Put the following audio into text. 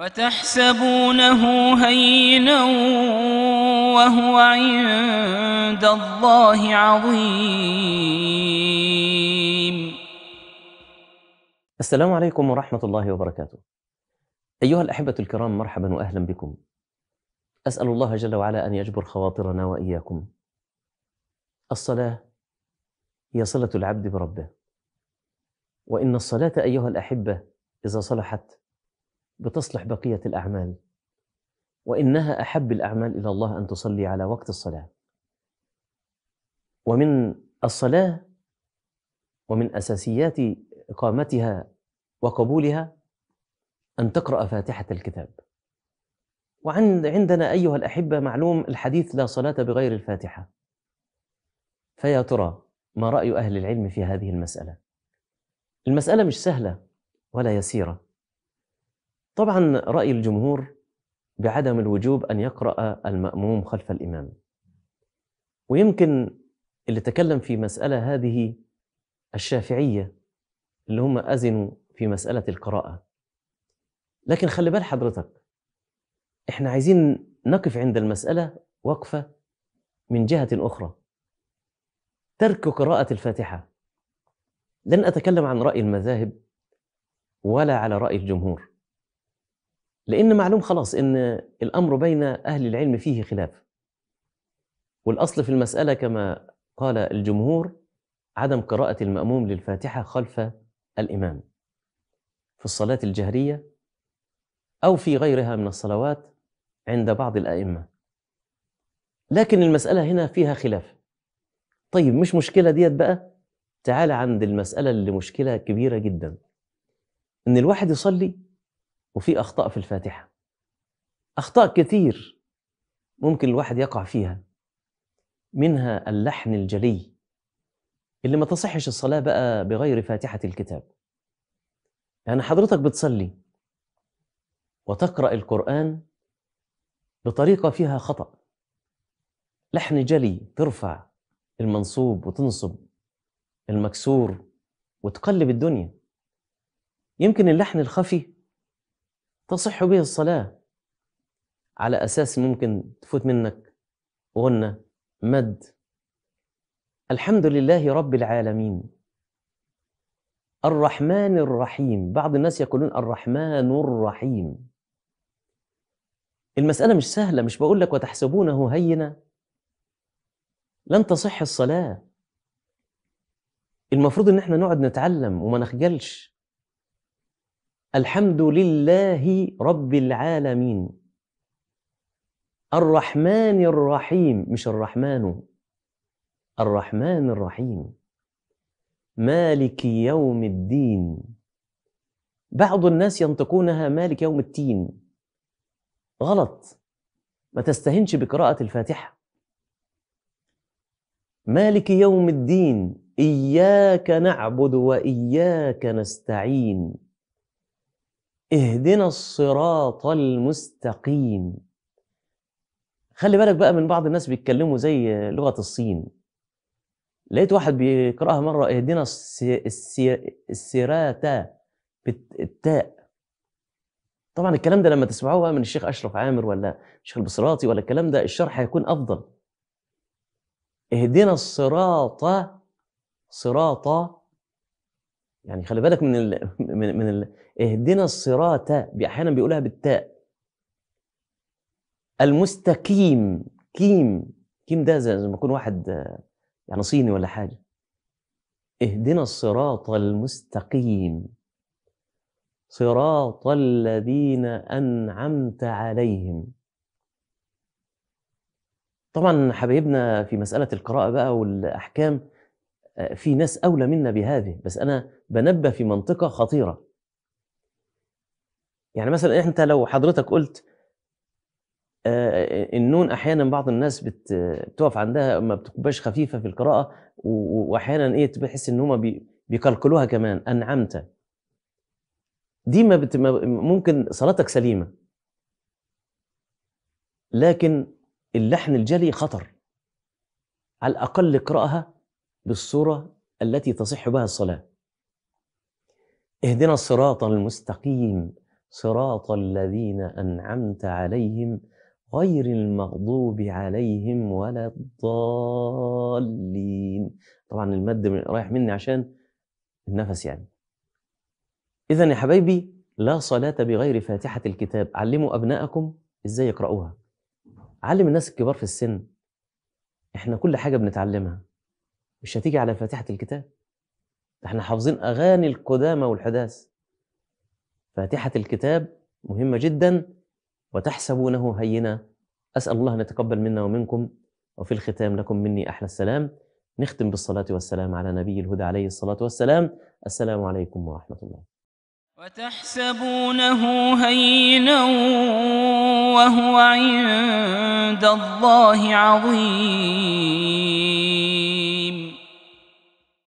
وتحسبونه هينا وهو عند الله عظيم السلام عليكم ورحمة الله وبركاته أيها الأحبة الكرام مرحبا وأهلا بكم أسأل الله جل وعلا أن يجبر خواطرنا وإياكم الصلاة هي صلة العبد بربه وإن الصلاة أيها الأحبة إذا صلحت بتصلح بقية الأعمال وإنها أحب الأعمال إلى الله أن تصلي على وقت الصلاة ومن الصلاة ومن أساسيات إقامتها وقبولها أن تقرأ فاتحة الكتاب وعندنا أيها الأحبة معلوم الحديث لا صلاة بغير الفاتحة فيا ترى ما رأي أهل العلم في هذه المسألة؟ المسألة مش سهلة ولا يسيرة طبعا رأي الجمهور بعدم الوجوب أن يقرأ المأموم خلف الإمام ويمكن اللي تكلم في مسألة هذه الشافعية اللي هم أزنوا في مسألة القراءة لكن خلي بال حضرتك احنا عايزين نقف عند المسألة وقفة من جهة أخرى ترك قراءة الفاتحة لن أتكلم عن رأي المذاهب ولا على رأي الجمهور لأن معلوم خلاص أن الأمر بين أهل العلم فيه خلاف والأصل في المسألة كما قال الجمهور عدم قراءة المأموم للفاتحة خلف الإمام في الصلاة الجهرية أو في غيرها من الصلوات عند بعض الأئمة لكن المسألة هنا فيها خلاف طيب مش مشكلة ديت بقى تعال عند المسألة اللي مشكلة كبيرة جدا إن الواحد يصلي وفي أخطاء في الفاتحة أخطاء كثير ممكن الواحد يقع فيها منها اللحن الجلي اللي ما تصحش الصلاة بقى بغير فاتحة الكتاب يعني حضرتك بتصلي وتقرأ القرآن بطريقة فيها خطأ لحن جلي ترفع المنصوب وتنصب المكسور وتقلب الدنيا يمكن اللحن الخفي تصح به الصلاة على أساس ممكن تفوت منك غنة مد الحمد لله رب العالمين الرحمن الرحيم بعض الناس يقولون الرحمن الرحيم المسألة مش سهلة مش بقول لك وتحسبونه هينة لن تصح الصلاة المفروض ان احنا نقعد نتعلم وما نخجلش الحمد لله رب العالمين الرحمن الرحيم مش الرحمن الرحمن الرحيم مالك يوم الدين بعض الناس ينطقونها مالك يوم التين غلط ما تستهنش بقراءة الفاتحة مالك يوم الدين إياك نعبد وإياك نستعين اهدنا الصراط المستقيم خلي بالك بقى من بعض الناس بيتكلموا زي لغة الصين لقيت واحد بيقرأها مرة اهدنا السراتا بالتاء طبعا الكلام ده لما تسمعوه بقى من الشيخ أشرف عامر ولا الشيخ البصراطي ولا الكلام ده الشرح هيكون أفضل اهدنا الصراط صراط يعني خلي بالك من الـ من, من الـ اهدنا الصراط احيانا بيقولها بالتاء المستقيم كيم كيم ده زي ما يكون واحد يعني صيني ولا حاجه اهدنا الصراط المستقيم صراط الذين انعمت عليهم طبعا حبايبنا في مساله القراءه بقى والاحكام في ناس أولى منا بهذه بس أنا بنبه في منطقة خطيرة يعني مثلا أنت لو حضرتك قلت آه، آه، النون أحيانا بعض الناس بتقف عندها ما بتبقاش خفيفة في القراءة وأحيانا إيه تحس إن هما بيكلكلوها كمان أنعمت دي ما بت... ممكن صلاتك سليمة لكن اللحن الجلي خطر على الأقل اقرأها بالصورة التي تصح بها الصلاة اهدنا الصراط المستقيم صراط الذين أنعمت عليهم غير المغضوب عليهم ولا الضالين طبعا المد رايح مني عشان النفس يعني إذا يا حبايبي لا صلاة بغير فاتحة الكتاب علموا أبنائكم إزاي يقرأوها علم الناس الكبار في السن إحنا كل حاجة بنتعلمها مش هتيجي على فاتحه الكتاب احنا حافظين اغاني القدامى والحداث فاتحه الكتاب مهمه جدا وتحسبونه هينا اسال الله ان يتقبل منا ومنكم وفي الختام لكم مني احلى السلام نختم بالصلاه والسلام على نبي الهدى عليه الصلاه والسلام السلام عليكم ورحمه الله وتحسبونه هينا وهو عند الله عظيم